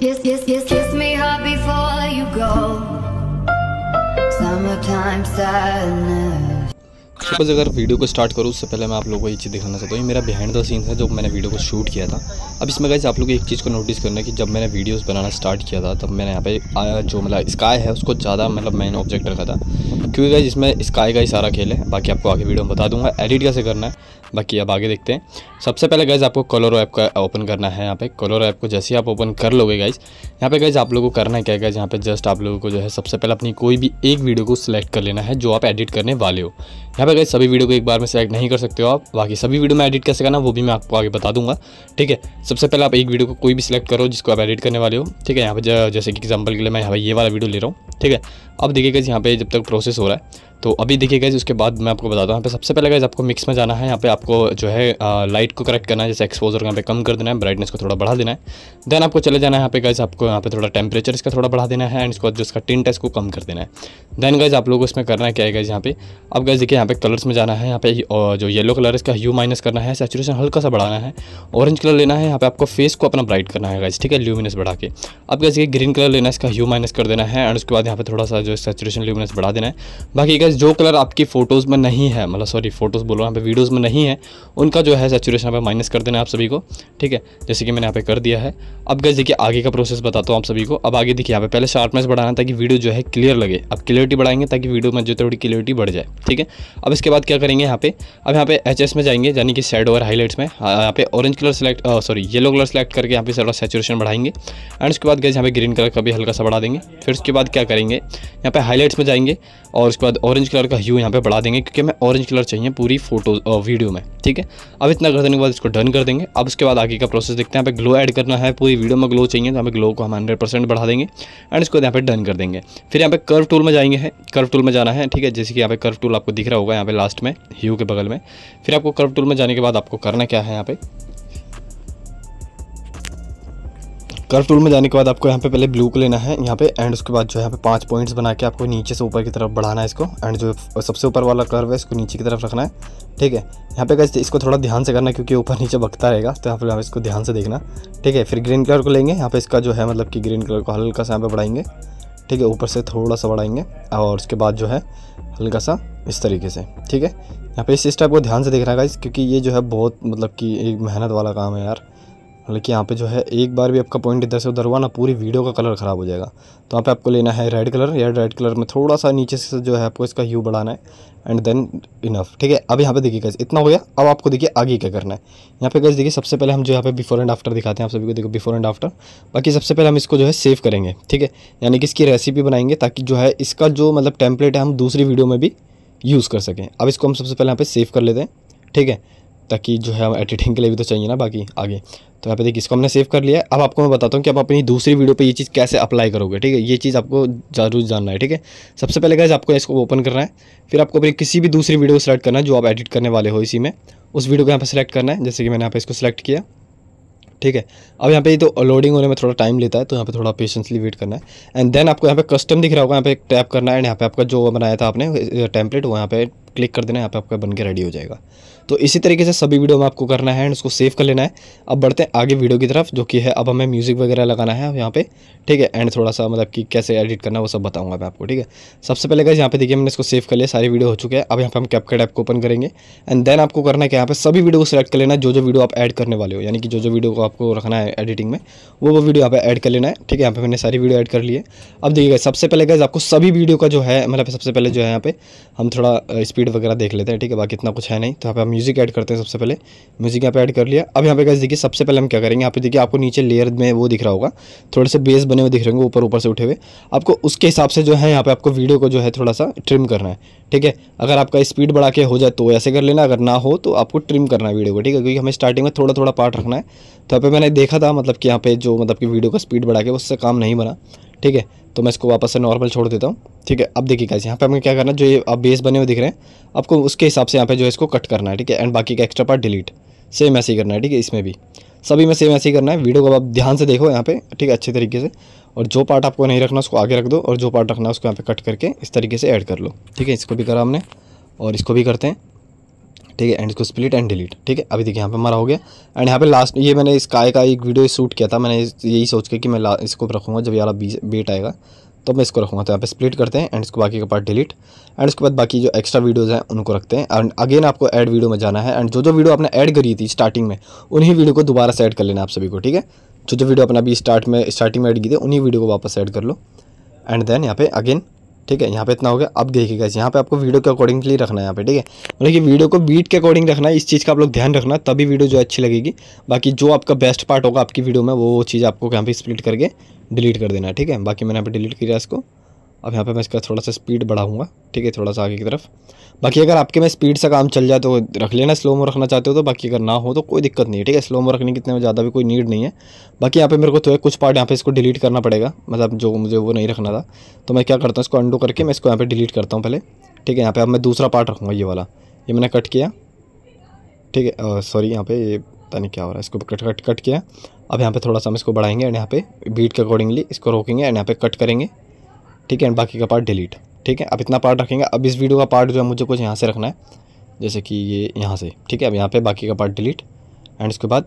Yes, yes, yes, kiss me hard before you go Summertime sadness तो बस अगर video को स्टार्ट करूँ उससे पहले मैं आप लोगों को एक चीज़ दिखाना चाहता हूँ ये मेरा बिहाइंड द सीन्स है जो मैंने वीडियो को शूट किया था अब इसमें गए आप लोग एक चीज़ को नोटिस करना है कि जब मैंने वीडियोस बनाना स्टार्ट किया था तब मैंने यहाँ पे आया जो मतलब स्काई है उसको ज़्यादा मतलब मैंने ऑब्जेक्ट रखा था क्योंकि गाइज इसमें स्काई का ही सारा खेल है बाकी आपको आगे वीडियो में बता दूंगा एडिट कैसे करना है बाकी अब आगे देखते हैं सबसे पहले गाइज आपको कॉलोरो ऐप का ओपन करना है यहाँ पे कॉलोरो ऐप को जैसे ही आप ओपन कर लोगे गाइज यहाँ पे गाइज आप लोगों को करना है क्या गाइज यहाँ पे जस्ट आप लोगों को जो है सबसे पहले अपनी कोई भी एक वीडियो को सिलेक्ट कर लेना है जो आप एडिट करने वाले हो यहाँ पे गाइज सभी वीडियो को एक बार में सेलेक्ट नहीं कर सकते हो आप बाकी सभी वीडियो में एडिट कैसे करना वो भी मैं आपको आगे बता दूंगा ठीक है सबसे पहले आप एक वीडियो को कोई भी सिलेक्ट करो जिसको आप एडिट करने वाले हो ठीक है यहाँ पे जैसे कि एग्जाम्पल के लिए मैं यहाँ पर ये वाला वीडियो ले रहा हूँ ठीक है अब देखिए गाइज यहाँ पे जब तक प्रोसेस हो रहा है तो अभी देखिए गाइज उसके बाद मैं आपको बताता हूँ यहाँ पे सबसे पहले गाइज़ आपको मिक्स में जाना है यहाँ पे आपको जो है आ, लाइट को करेक्ट करना है जैसे एक्सपोजर यहाँ पे कम कर देना है ब्राइटनेस को थोड़ा बढ़ा देना है देन आपको चले जाना है यहाँ पे गाइज आपको यहाँ पे थोड़ा टेम्परेचर इसका थोड़ा बढ़ा देना है एंड इसको जो उसका टिंट है इसको कम कर देना है देन गाइज आप लोगों इसमें करना है क्या है गाइज़ यहाँ पे अब गाइज देखिए यहाँ पे कलर्स में जाना है यहाँ पे जो येलो कलर इसका ह्यू माइनस करना है सेचुरेशन हल्का सा बढ़ाना है ऑरेंज कलर लेना है यहाँ पे आपको फेस को अपना ब्राइट करना है गाइज ठीक है ल्यूमिनस बढ़ा के अब गाइज ये ग्रीन कलर लेना है इसका ह्यू माइनस कर देना है एंड उसके बाद यहाँ पे थोड़ा सा जो सेचुरेशन ल्यूमिनस बढ़ा देना है बाकी गैस जो कलर आपकी फ़ोटोज़ में नहीं है मतलब सॉरी फोटोज़ बोलो यहाँ पे वीडियोज़ में नहीं है उनका जो है सेचुरेशन यहाँ पे माइनस कर देना आप सभी को ठीक है जैसे कि मैंने यहाँ पे कर दिया है अब गैस देखिए आगे का प्रोसेस बताता हूँ आप सभी को अब आगे देखिए यहाँ पे पहले शार्पनेस बढ़ाना ताकि वीडियो जो है क्लियर लगे अब क्लियरिटी बढ़ाएंगे ताकि वीडियो में जो थोड़ी क्लियरिटी बढ़ जाए ठीक है अब इसके बाद क्या करेंगे यहाँ पे अब यहाँ पे एच में जाएंगे यानी कि सैड और हाईलाइट्स में यहाँ पे orange colour select sorry yellow colour select करके यहाँ पे थोड़ा सेचुरेशन बढ़ाएंगे एंड उसके बाद गैस यहाँ पे ग्रीन कलर का भी हल्का सा बढ़ा देंगे फिर उसके बाद क्या करेंगे यहाँ पे हाईलाइट्स में जाएंगे और उसके बाद ऑरेंज कलर का ह्यू यहाँ पे बढ़ा देंगे क्योंकि हमें ऑरेंज कलर चाहिए पूरी फोटो वीडियो में ठीक है अब इतना कर देने के बाद इसको डन कर देंगे अब उसके बाद आगे का प्रोसेस देखते हैं यहाँ पे ग्लो ऐड करना है पूरी वीडियो में ग्लो चाहिए तो हमें ग्लो को हम हंड्रेड परसेंट बढ़ा देंगे एंड इसको यहाँ पे डन कर देंगे फिर यहाँ पे कर्व टूल में जाएंगे कर्व टूल में जाना है ठीक है जैसे कि यहाँ पे कर्व टूल आपको दिख रहा होगा यहाँ पे लास्ट में ह्यू के बगल में फिर आपको कर्व टूल में जाने के बाद आपको करना क्या है यहाँ पे कर्व टूल में जाने के बाद आपको यहाँ पे पहले ब्लू को लेना है यहाँ पे एंड उसके बाद जो है यहाँ पे पाँच पॉइंट्स बना के आपको नीचे से ऊपर की तरफ बढ़ाना है इसको एंड जो सबसे ऊपर वाला कर्व है इसको नीचे की तरफ रखना है ठीक है यहाँ पे कैसे इसको थोड़ा ध्यान से करना क्योंकि ऊपर नीचे बकता रहेगा तो यहाँ पर इसको ध्यान से देखना ठीक है फिर ग्रीन कलर को लेंगे यहाँ पे इसका जो है मतलब कि ग्रीन कलर को हल्का सा यहाँ पर बढ़ाएंगे ठीक है ऊपर से थोड़ा सा बढ़ाएंगे और उसके बाद जो है हल्का सा इस तरीके से ठीक है यहाँ पे इस स्टेप को ध्यान से देखना है क्योंकि ये जो है बहुत मतलब कि एक मेहनत वाला काम है यार मतलब कि यहाँ पे जो है एक बार भी आपका पॉइंट इधर से उधर हुआ ना पूरी वीडियो का कलर ख़राब हो जाएगा तो यहाँ पे आपको लेना है रेड कलर या रेड कलर में थोड़ा सा नीचे से जो है आपको इसका ह्यू बढ़ाना है एंड देन इनफ ठीक है अब यहाँ पे देखिए कैसे इतना हो गया अब आपको देखिए आगे क्या करना है यहाँ पे कैसे देखिए सबसे पहले हम जो यहाँ पे बिफोर एंड आफ्टर दिखाते हैं आप सभी को देखो बिफोर एंड आफ्टर बाकी सबसे पहले हम इसको जो है सेव करेंगे ठीक है यानी कि इसकी रेसिपी बनाएंगे ताकि जो है इसका जो मतलब टेम्पलेट है हम दूसरी वीडियो में भी यूज़ कर सकें अब इसको हम सबसे पहले यहाँ पर सेव कर लेते हैं ठीक है ताकि जो है हम एडिटिंग के लिए भी तो चाहिए ना बाकी आगे तो यहाँ पे देखिए इसको हमने सेव कर लिया अब आपको मैं बताता हूँ कि आप अपनी दूसरी वीडियो पे ये चीज़ कैसे अप्लाई करोगे ठीक है ये चीज़ आपको जरूर जानना है ठीक है सबसे पहले गैस आपको इसको ओपन करना है फिर आपको अपनी किसी भी दूसरी वीडियो सेलेक्ट करना है जो आप एडिट करने वाले हो इसी में उस वीडियो को यहाँ पर सिलेक्ट करना है जैसे कि मैंने यहाँ पर इसको सिलेक्ट किया ठीक है अब यहाँ पे तो लोडिंग होने में थोड़ा टाइम लेता है तो यहाँ पे थोड़ा पेशेंसली वेट करना है एंड देन आपको यहाँ पे कस्टम दिख रहा होगा यहाँ पे टैप करना है एंड यहाँ पे आपका जो बनाया था आपने टेम्पलेट वो यहाँ पे क्लिक कर देना है यहाँ पे आपका बन के रेडी हो जाएगा तो इसी तरीके से सभी वीडियो में आपको करना है एंड उसको सेव कर लेना है अब बढ़ते हैं आगे वीडियो की तरफ जो कि है अब हमें म्यूज़िक वगैरह लगाना है यहाँ पे ठीक है एंड थोड़ा सा मतलब कि कैसे एडिट करना है वो सब बताऊँगा मैं आपको ठीक है सबसे पहले गए यहाँ पे देखिए मैंने इसको सेव कर लिया सारी वीडियो हो चुके हैं अब यहाँ पे हम कैपकट ऐप को ओपन करेंगे एंड देन आपको करना है कि यहाँ पे सभी वीडियो को सिलेक्ट कर लेना जो जो वीडियो आप ऐड करने वाले हो यानी कि जो जो वीडियो को आपको रखना है एडिटिंग में वो वो वीडियो यहाँ पे ऐड कर लेना है ठीक है यहाँ पे मैंने सारी वीडियो ऐड कर लिए अब देखिएगा सबसे पहले गए आपको सभी वीडियो का जो है मतलब सबसे पहले जो है यहाँ पे हम थोड़ा स्पीड वगैरह देख लेते हैं ठीक है बाकी इतना कुछ है नहीं तो यहाँ पे हम म्यूज़िक ऐड करते हैं सबसे पहले म्यूज़िक यहाँ पे ऐड कर लिया अब यहाँ पे कैसे देखिए सबसे पहले हम क्या करेंगे यहाँ पे देखिए आपको नीचे लेयर में वो दिख रहा होगा थोड़े से बेस बने हुए दिख रहे होंगे ऊपर ऊपर से उठे हुए आपको उसके हिसाब से जो है यहाँ पर आपको वीडियो को जो है थोड़ा सा ट्रिम करना है ठीक है अगर आपका स्पीड बढ़ा के हो जाए तो ऐसे कर लेना अगर ना हो तो आपको ट्रिम करना है वीडियो को ठीक है क्योंकि हमें स्टार्टिंग में थोड़ा थोड़ा पार्ट रखना है तो यहाँ पर मैंने देखा था मतलब कि यहाँ पे जो मतलब कि वीडियो का स्पीड बढ़ा के उससे काम नहीं बना ठीक है तो मैं इसको वापस से नॉर्मल छोड़ देता हूँ ठीक है अब देखिए कैसे यहाँ पे हमें क्या करना है जो ये आप बेस बने हुए दिख रहे हैं आपको उसके हिसाब से यहाँ पे जो है इसको कट करना है ठीक है एंड बाकी का एक्स्ट्रा पार्ट डिलीट सेम ऐसे ही करना है ठीक है इसमें भी सभी में सेम ऐसे ही करना है वीडियो को आप ध्यान से देखो यहाँ पे ठीक है अच्छे तरीके से और जो पार्ट आपको नहीं रखना उसको आगे रख दो और जो पार्ट रखना है उसको यहाँ पे कट करके इस तरीके से ऐड कर लो ठीक है इसको भी करा हमने और इसको भी करते हैं ठीक है एंड इसको स्प्लिट एंड डिलीट ठीक है अभी देखिए यहाँ पे हमारा हो गया एंड यहाँ पे लास्ट ये मैंने काय का एक वीडियो शूट किया था मैंने यही सोच के कि मैं इसको रखूँगा जब यारा बेट आएगा तो मैं इसको रखूँगा तो यहाँ पे स्प्लिट करते हैं एंड इसको बाकी का पार्ट डिलीट एंड उसके बाद बाकी जो एक्स्ट्रा वीडियोज़ हैं उनको रखते हैं एंड अगेन आपको एड वीडियो में जाना है एंड जो जो वीडियो आपने ऐड करी थी स्टार्टिंग में उन्हीं वीडियो को दोबारा से एड कर लेना आप सभी को ठीक है जो जो वीडियो अपना अभी स्टार्ट में स्टार्टिंग में एड की थी उन्हीं वीडियो को वापस ऐड कर लो एंड देन यहाँ पे अगेन ठीक है यहाँ पे इतना हो गया अब देखिएगा यहाँ पे आपको वीडियो के अकॉर्डिंगली रखना है यहाँ पे ठीक है मतलब कि वीडियो को बीट के अकॉर्डिंग रखना है इस चीज़ का आप लोग ध्यान रखना तभी वीडियो जो अच्छी लगेगी बाकी जो आपका बेस्ट पार्ट होगा आपकी वीडियो में वो चीज़ आपको यहाँ पे स्प्लिट करके डिलीट कर देना ठीक है बाकी मैंने यहाँ पर डिलीट किया इसको अब यहाँ पे मैं इसका थोड़ा सा स्पीड बढ़ाऊँगा ठीक है थोड़ा सा आगे की तरफ बाकी अगर आपके में स्पीड से काम चल जाए तो रख लेना स्लो मो रखना चाहते हो तो बाकी अगर ना हो तो कोई दिक्कत नहीं है ठीक है स्लो मो रखने की इतने ज़्यादा भी कोई नीड नहीं है बाकी यहाँ पे मेरे को तो कुछ पार्ट यहाँ पे इसको डिलीट करना पड़ेगा मतलब जो मुझे वो नहीं रखना था तो मैं क्या करता हूँ इसको अंडो करके मैं इसको यहाँ पर डिलीट करता हूँ पहले ठीक है यहाँ पर अब मैं दूसरा पार्ट रखूँगा ये वाला ये मैंने कट किया ठीक है सॉरी यहाँ पे ये पता नहीं क्या हो रहा है इसको कट कट कट किया अब यहाँ पर थोड़ा सा हम इसको बढ़ाएंगे एंड यहाँ पे बीट के अकॉर्डिंगली इसको रोकेंगे एंड यहाँ पे कट करेंगे ठीक है एंड बाकी का पार्ट डिलीट ठीक है अब इतना पार्ट रखेंगे अब इस वीडियो का पार्ट जो है मुझे कुछ यहाँ से रखना है जैसे कि ये यहाँ से ठीक है अब यहाँ पे बाकी का पार्ट डिलीट एंड उसके बाद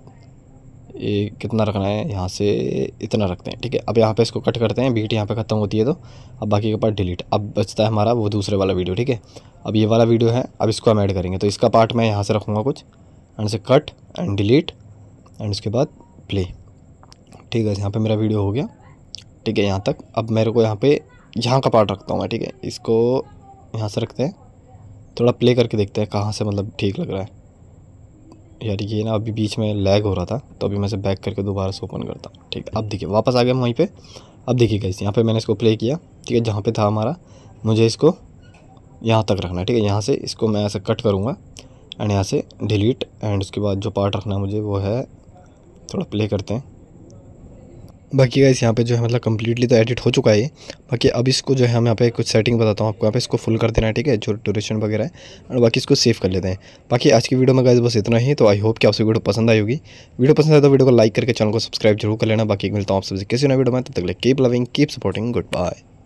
ये कितना रखना है यहाँ से इतना रखते हैं ठीक है अब यहाँ पे इसको कट करते हैं बीट यहाँ पे ख़त्म होती है तो अब बाकी का पार्ट डिलीट अब बचता है हमारा वो दूसरे वाला वीडियो ठीक है अब ये वाला वीडियो है अब इसको हम ऐड करेंगे तो इसका पार्ट मैं यहाँ से रखूँगा कुछ एंड से कट एंड डिलीट एंड उसके बाद प्ले ठीक है यहाँ पर मेरा वीडियो हो गया ठीक है यहाँ तक अब मेरे को यहाँ पर यहाँ का पार्ट रखता हूँ मैं ठीक है इसको यहाँ से रखते हैं थोड़ा प्ले करके देखते हैं कहाँ से मतलब ठीक लग रहा है यार ये ना अभी बीच में लैग हो रहा था तो अभी मैं इसे बैक करके दोबारा से ओपन करता हूँ ठीक है अब देखिए वापस आ गया वहीं पे अब देखिए कैसे यहाँ पे मैंने इसको प्ले किया ठीक है जहाँ पे था हमारा मुझे इसको यहाँ तक रखना है ठीक है यहाँ से इसको मैं ऐसे कट करूँगा एंड यहाँ से डिलीट एंड उसके बाद जो पार्ट रखना है मुझे वो है थोड़ा प्ले करते हैं बाकी गाइस यहाँ पे जो है मतलब कम्प्लीटली तो एडिट हो चुका है बाकी अब इसको जो है हम यहाँ पे कुछ सेटिंग बताता हूँ आपको यहाँ पे इसको फुल कर देना है ठीक है जो ड्यूरेशन वगैरह है और बाकी इसको सेव कर लेते हैं बाकी आज की वीडियो में गाइस बस इतना ही तो आई होप कि आपसे वीडियो पसंद आई होगी वीडियो पसंद आए तो वीडियो को लाइक करके चैनल को सब्सक्राइब जरूर कर लेना बाकी मिलता हूँ आप सबसे किसी ना वीडियो में तब तक keep loving keep supporting good bye